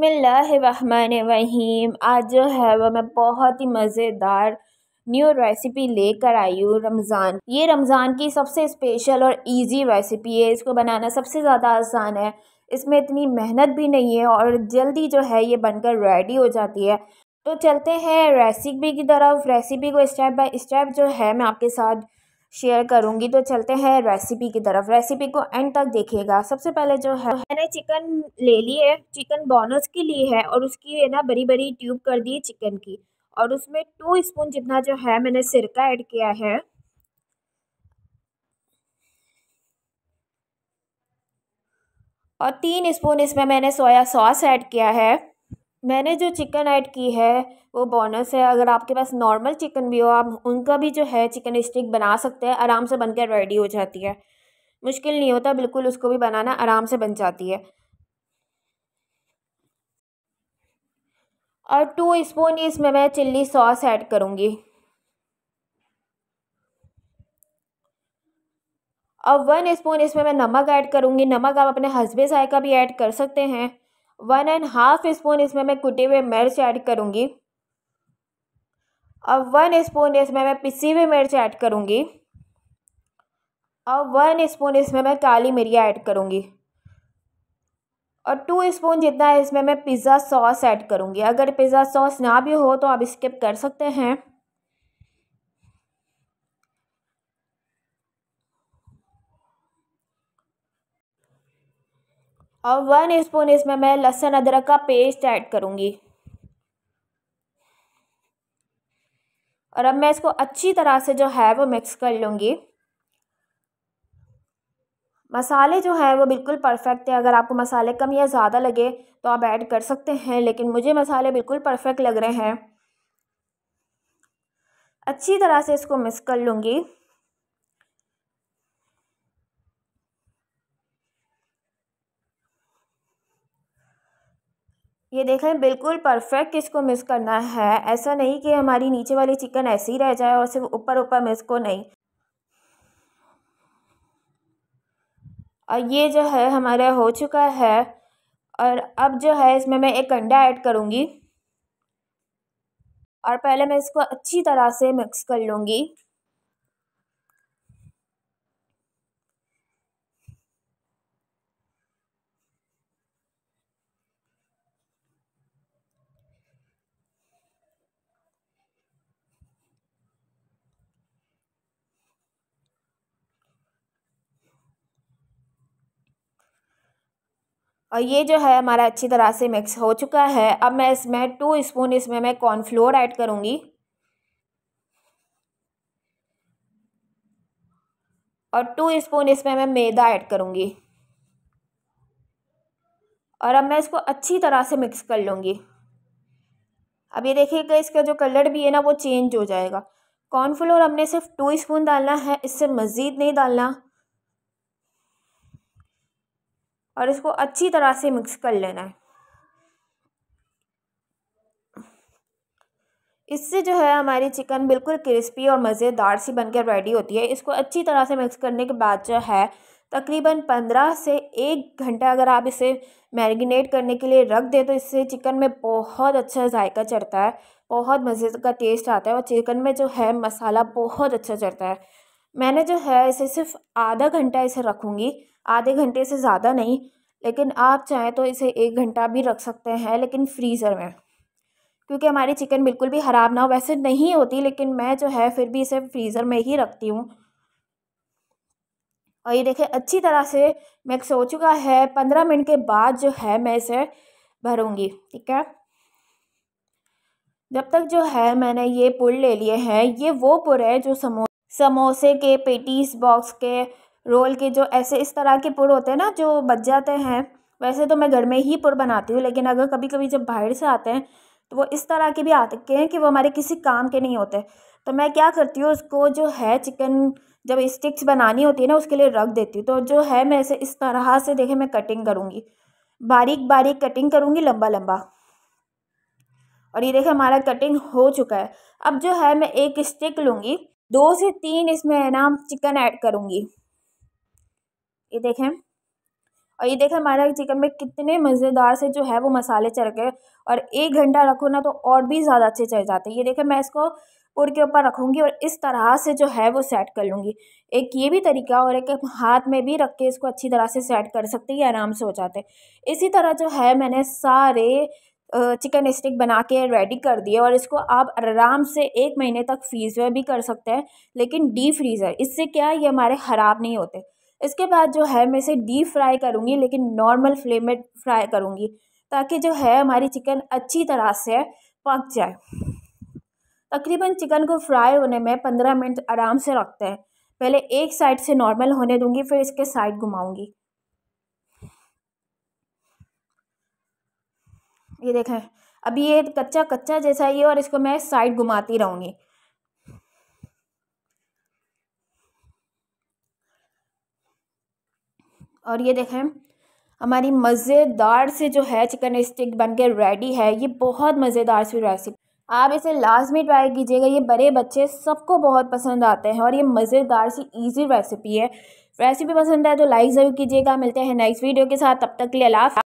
वहीम आज जो है वह मैं बहुत ही मज़ेदार न्यू रेसिपी लेकर आई हूँ रमज़ान ये रमज़ान की सबसे स्पेशल और इजी रेसिपी है इसको बनाना सबसे ज़्यादा आसान है इसमें इतनी मेहनत भी नहीं है और जल्दी जो है ये बनकर रेडी हो जाती है तो चलते हैं रेसिपी की तरफ रेसिपी को स्टेप बाई स्टेप जो है मैं आपके साथ शेयर करूँगी तो चलते हैं रेसिपी की तरफ रेसिपी को एंड तक देखिएगा सबसे पहले जो है मैंने चिकन ले ली है चिकन बोनस की ली है और उसकी है ना बड़ी बड़ी ट्यूब कर दी चिकन की और उसमें टू स्पून जितना जो है मैंने सिरका ऐड किया है और तीन स्पून इसमें मैंने सोया सॉस ऐड किया है मैंने जो चिकन ऐड की है वो बोनस है अगर आपके पास नॉर्मल चिकन भी हो आप उनका भी जो है चिकन स्टिक बना सकते हैं आराम से बनकर रेडी हो जाती है मुश्किल नहीं होता बिल्कुल उसको भी बनाना आराम से बन जाती है और टू स्पून इसमें मैं चिल्ली सॉस ऐड करूँगी और वन स्पून इसमें मैं नमक ऐड करूँगी नमक आप अपने हसबे जायका भी ऐड कर सकते हैं वन एंड हाफ स्पून इसमें मैं कुटी हुई मिर्च ऐड करूँगी और वन स्पून इसमें मैं पिसी हुई मिर्च ऐड करूँगी और वन स्पून इसमें मैं काली मिर्या ऐड करूँगी और टू स्पून जितना है इसमें मैं पिज़्ज़ा सॉस ऐड करूँगी अगर पिज़्ज़ा सॉस ना भी हो तो आप स्किप कर सकते हैं अब वन स्पून इसमें मैं लहसुन अदरक का पेस्ट ऐड करूँगी और अब मैं इसको अच्छी तरह से जो है वो मिक्स कर लूँगी मसाले जो हैं वो बिल्कुल परफेक्ट है अगर आपको मसाले कम या ज़्यादा लगे तो आप ऐड कर सकते हैं लेकिन मुझे मसाले बिल्कुल परफेक्ट लग रहे हैं अच्छी तरह से इसको मिक्स कर लूँगी ये देखें बिल्कुल परफेक्ट इसको मिक्स करना है ऐसा नहीं कि हमारी नीचे वाली चिकन ऐसी ही रह जाए और सिर्फ ऊपर ऊपर मिस को नहीं और ये जो है हमारा हो चुका है और अब जो है इसमें मैं एक अंडा ऐड करूँगी और पहले मैं इसको अच्छी तरह से मिक्स कर लूँगी और ये जो है हमारा अच्छी तरह से मिक्स हो चुका है अब मैं इसमें टू स्पून इसमें मैं कॉर्नफ्लोर ऐड करूँगी और टू स्पून इसमें मैं मैदा ऐड करूँगी और अब मैं इसको अच्छी तरह से मिक्स कर लूँगी अब ये देखिएगा इसका जो कलर भी है ना वो चेंज हो जाएगा कॉर्नफ्लोर हमने सिर्फ टू स्पून डालना है इससे मज़ीद नहीं डालना और इसको अच्छी तरह से मिक्स कर लेना है इससे जो है हमारी चिकन बिल्कुल क्रिस्पी और मज़ेदार सी बनकर रेडी होती है इसको अच्छी तरह से मिक्स करने के बाद जो है तकरीबन पंद्रह से एक घंटा अगर आप इसे मैरिनेट करने के लिए रख दें तो इससे चिकन में बहुत अच्छा जायका चढ़ता है बहुत मज़े का टेस्ट आता है और चिकन में जो है मसाला बहुत अच्छा चढ़ता है मैंने जो है इसे सिर्फ आधा घंटा इसे रखूँगी आधे घंटे से ज़्यादा नहीं लेकिन आप चाहें तो इसे एक घंटा भी रख सकते हैं लेकिन फ्रीज़र में क्योंकि हमारी चिकन बिल्कुल भी ख़राब ना हो वैसे नहीं होती लेकिन मैं जो है फिर भी इसे फ्रीज़र में ही रखती हूँ और ये देखें अच्छी तरह से मिक्स हो चुका है पंद्रह मिनट के बाद जो है मैं इसे भरूँगी ठीक है जब तक जो है मैंने ये पुर ले लिए हैं ये वो पुर है जो समो समोसे के पेटीज बॉक्स के रोल के जो ऐसे इस तरह के पुर होते हैं ना जो बच जाते हैं वैसे तो मैं घर में ही पुर बनाती हूँ लेकिन अगर कभी कभी जब बाहर से आते हैं तो वो इस तरह के भी आते हैं कि वो हमारे किसी काम के नहीं होते तो मैं क्या करती हूँ उसको जो है चिकन जब स्टिक्स बनानी होती है ना उसके लिए रख देती हूँ तो जो है मैं ऐसे इस तरह से देखें मैं कटिंग करूँगी बारीक बारीक कटिंग करूँगी लंबा लंबा और ये देखें हमारा कटिंग हो चुका है अब जो है मैं एक स्टिक लूँगी दो से तीन इसमें है ना चिकन ऐड करूँगी ये देखें और ये देखें हमारा चिकन में कितने मज़ेदार से जो है वो मसाले चढ़ गए और एक घंटा रखो ना तो और भी ज़्यादा अच्छे चढ़ जाते हैं ये देखें मैं इसको पुर के ऊपर रखूँगी और इस तरह से जो है वो सेट कर लूँगी एक ये भी तरीका और एक हाथ में भी रख के इसको अच्छी तरह से सेट कर सकते हैं आराम से हो जाते इसी तरह जो है मैंने सारे चिकन स्टिक बना के रेडी कर दिए और इसको आप आराम से एक महीने तक फ्रीज में भी कर सकते हैं लेकिन डी फ्रीज़र इससे क्या ये हमारे ख़राब नहीं होते इसके बाद जो है मैं इसे डीप फ्राई करूँगी लेकिन नॉर्मल फ्लेम में फ्राई करूँगी ताकि जो है हमारी चिकन अच्छी तरह से पक जाए तकरीबन चिकन को फ्राई होने में पंद्रह मिनट आराम से रखते हैं पहले एक साइड से नॉर्मल होने दूँगी फिर इसके साइड घुमाऊँगी ये देखें अभी ये कच्चा कच्चा जैसा ही है और इसको मैं साइड घुमाती रहूँगी और ये देखें हमारी मज़ेदार से जो है चिकन स्टिक के रेडी है ये बहुत मज़ेदार सी रेसिपी आप इसे लाजमी ट्राई कीजिएगा ये बड़े बच्चे सबको बहुत पसंद आते हैं और ये मज़ेदार सी इजी रेसिपी है रेसिपी पसंद है तो लाइक ज़रूर कीजिएगा मिलते हैं नेक्स्ट वीडियो के साथ तब तक के लिए लाफ